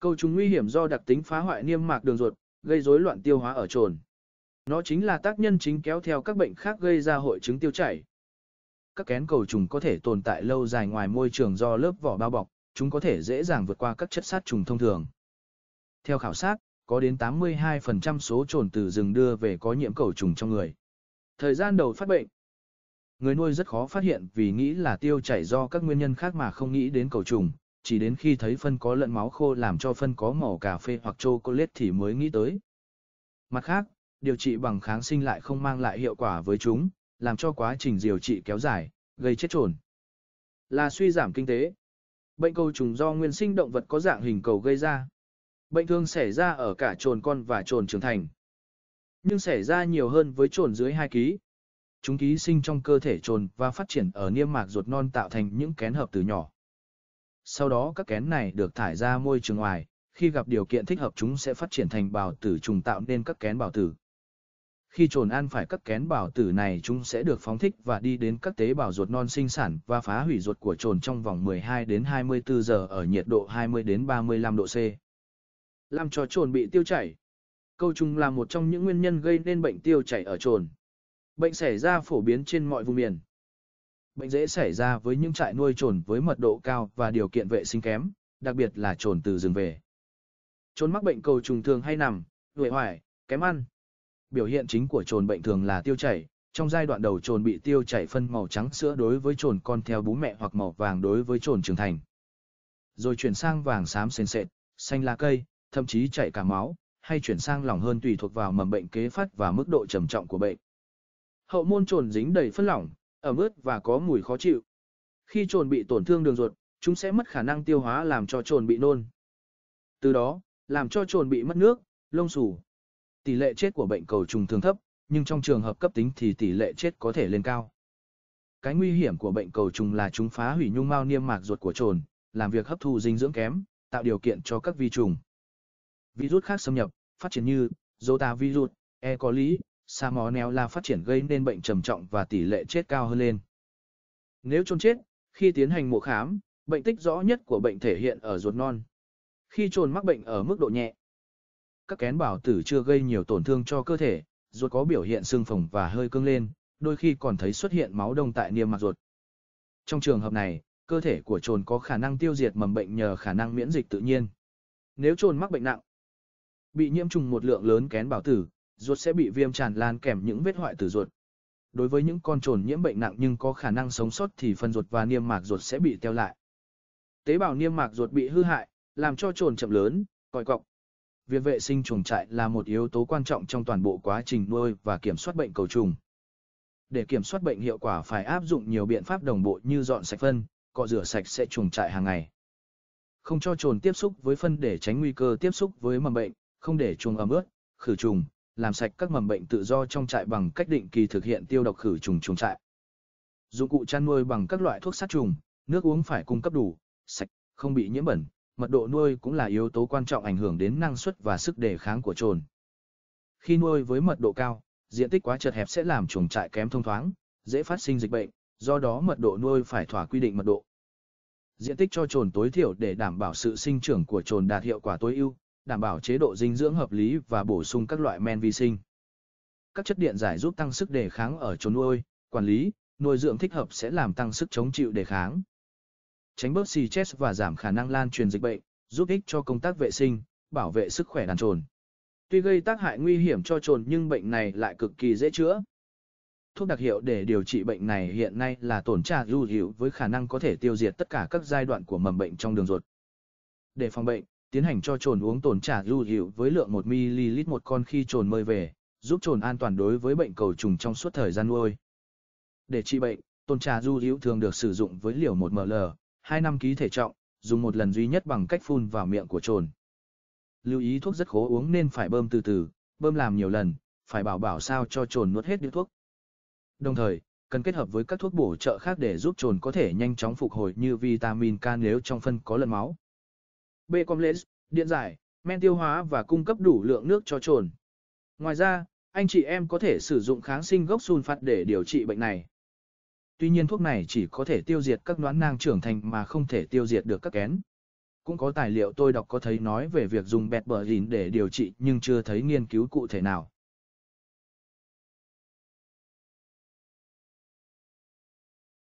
Câu trùng nguy hiểm do đặc tính phá hoại niêm mạc đường ruột, gây rối loạn tiêu hóa ở trồn. Nó chính là tác nhân chính kéo theo các bệnh khác gây ra hội chứng tiêu chảy. Các kén cầu trùng có thể tồn tại lâu dài ngoài môi trường do lớp vỏ bao bọc, chúng có thể dễ dàng vượt qua các chất sát trùng thông thường. Theo khảo sát, có đến 82% số trồn từ rừng đưa về có nhiễm cầu trùng trong người. Thời gian đầu phát bệnh, người nuôi rất khó phát hiện vì nghĩ là tiêu chảy do các nguyên nhân khác mà không nghĩ đến cầu trùng, chỉ đến khi thấy phân có lợn máu khô làm cho phân có màu cà phê hoặc chocolate thì mới nghĩ tới. Mặt khác, điều trị bằng kháng sinh lại không mang lại hiệu quả với chúng, làm cho quá trình điều trị kéo dài, gây chết trồn. Là suy giảm kinh tế. Bệnh cầu trùng do nguyên sinh động vật có dạng hình cầu gây ra. Bệnh thường xảy ra ở cả trồn con và trồn trưởng thành. Nhưng xảy ra nhiều hơn với trồn dưới 2 ký. Chúng ký sinh trong cơ thể trồn và phát triển ở niêm mạc ruột non tạo thành những kén hợp từ nhỏ sau đó các kén này được thải ra môi trường ngoài, khi gặp điều kiện thích hợp chúng sẽ phát triển thành bào tử trùng tạo nên các kén bào tử. Khi trồn ăn phải các kén bào tử này chúng sẽ được phóng thích và đi đến các tế bào ruột non sinh sản và phá hủy ruột của trồn trong vòng 12 đến 24 giờ ở nhiệt độ 20 đến 35 độ C. Làm cho trồn bị tiêu chảy. Câu trùng là một trong những nguyên nhân gây nên bệnh tiêu chảy ở trồn. Bệnh xảy ra phổ biến trên mọi vùng miền bệnh dễ xảy ra với những trại nuôi trồn với mật độ cao và điều kiện vệ sinh kém, đặc biệt là trồn từ rừng về. Trồn mắc bệnh cầu trùng thường hay nằm, uể oải, kém ăn. Biểu hiện chính của trồn bệnh thường là tiêu chảy, trong giai đoạn đầu trồn bị tiêu chảy phân màu trắng sữa đối với trồn con theo bú mẹ hoặc màu vàng đối với trồn trưởng thành. Rồi chuyển sang vàng xám sền sệt, xanh lá cây, thậm chí chảy cả máu, hay chuyển sang lỏng hơn tùy thuộc vào mầm bệnh kế phát và mức độ trầm trọng của bệnh. Hậu môn trồn dính đầy phân lỏng, ở ướt và có mùi khó chịu. Khi trồn bị tổn thương đường ruột, chúng sẽ mất khả năng tiêu hóa làm cho trồn bị nôn. Từ đó, làm cho trồn bị mất nước, lông sủ. Tỷ lệ chết của bệnh cầu trùng thường thấp, nhưng trong trường hợp cấp tính thì tỷ lệ chết có thể lên cao. Cái nguy hiểm của bệnh cầu trùng là chúng phá hủy nhung mao niêm mạc ruột của trồn, làm việc hấp thu dinh dưỡng kém, tạo điều kiện cho các vi trùng. Virus khác xâm nhập, phát triển như Zota virus, E. coli, xà mò neo là phát triển gây nên bệnh trầm trọng và tỷ lệ chết cao hơn lên. Nếu trôn chết, khi tiến hành mổ khám, bệnh tích rõ nhất của bệnh thể hiện ở ruột non. Khi trồn mắc bệnh ở mức độ nhẹ, các kén bảo tử chưa gây nhiều tổn thương cho cơ thể, ruột có biểu hiện sưng phồng và hơi cương lên, đôi khi còn thấy xuất hiện máu đông tại niêm mạc ruột. Trong trường hợp này, cơ thể của trồn có khả năng tiêu diệt mầm bệnh nhờ khả năng miễn dịch tự nhiên. Nếu trồn mắc bệnh nặng, bị nhiễm trùng một lượng lớn kén bảo tử, ruột sẽ bị viêm tràn lan kèm những vết hoại tử ruột. Đối với những con trồn nhiễm bệnh nặng nhưng có khả năng sống sót thì phần ruột và niêm mạc ruột sẽ bị teo lại. Tế bào niêm mạc ruột bị hư hại, làm cho trồn chậm lớn, còi cọc. Việc vệ sinh chuồng trại là một yếu tố quan trọng trong toàn bộ quá trình nuôi và kiểm soát bệnh cầu trùng. Để kiểm soát bệnh hiệu quả phải áp dụng nhiều biện pháp đồng bộ như dọn sạch phân, cọ rửa sạch sẽ chuồng trại hàng ngày. Không cho trồn tiếp xúc với phân để tránh nguy cơ tiếp xúc với mầm bệnh, không để chuồng ẩm ướt, khử trùng, làm sạch các mầm bệnh tự do trong trại bằng cách định kỳ thực hiện tiêu độc khử trùng chuồng trại. Dụng cụ chăn nuôi bằng các loại thuốc sát trùng, nước uống phải cung cấp đủ, sạch, không bị nhiễm bẩn, mật độ nuôi cũng là yếu tố quan trọng ảnh hưởng đến năng suất và sức đề kháng của trồn. Khi nuôi với mật độ cao, diện tích quá chật hẹp sẽ làm chuồng trại kém thông thoáng, dễ phát sinh dịch bệnh, do đó mật độ nuôi phải thỏa quy định mật độ. Diện tích cho trồn tối thiểu để đảm bảo sự sinh trưởng của trồn đạt hiệu quả tối ưu, đảm bảo chế độ dinh dưỡng hợp lý và bổ sung các loại men vi sinh. Các chất điện giải giúp tăng sức đề kháng ở chỗ nuôi, quản lý, nuôi dưỡng thích hợp sẽ làm tăng sức chống chịu đề kháng. Tránh bớt xì chết và giảm khả năng lan truyền dịch bệnh, giúp ích cho công tác vệ sinh, bảo vệ sức khỏe đàn trồn. Tuy gây tác hại nguy hiểm cho trồn nhưng bệnh này lại cực kỳ dễ chữa. Thuốc đặc hiệu để điều trị bệnh này hiện nay là tổn trà du hiệu với khả năng có thể tiêu diệt tất cả các giai đoạn của mầm bệnh trong đường ruột. Để phòng bệnh, tiến hành cho trồn uống tổn trả lưu hiệu với lượng 1ml một con khi trồn mơi về, giúp trồn an toàn đối với bệnh cầu trùng trong suốt thời gian nuôi. Để trị bệnh, tổn trả lưu hiệu thường được sử dụng với liều 1ml, 2 năm ký thể trọng, dùng một lần duy nhất bằng cách phun vào miệng của trồn. Lưu ý thuốc rất khó uống nên phải bơm từ từ, bơm làm nhiều lần, phải bảo bảo sao cho trồn nuốt hết những thuốc. Đồng thời, cần kết hợp với các thuốc bổ trợ khác để giúp trồn có thể nhanh chóng phục hồi như vitamin K nếu trong phân có lẫn máu. B-complex, điện giải, men tiêu hóa và cung cấp đủ lượng nước cho trồn. Ngoài ra, anh chị em có thể sử dụng kháng sinh gốc sunfat để điều trị bệnh này. Tuy nhiên thuốc này chỉ có thể tiêu diệt các đoán nang trưởng thành mà không thể tiêu diệt được các kén. Cũng có tài liệu tôi đọc có thấy nói về việc dùng bẹt bờ để điều trị nhưng chưa thấy nghiên cứu cụ thể nào.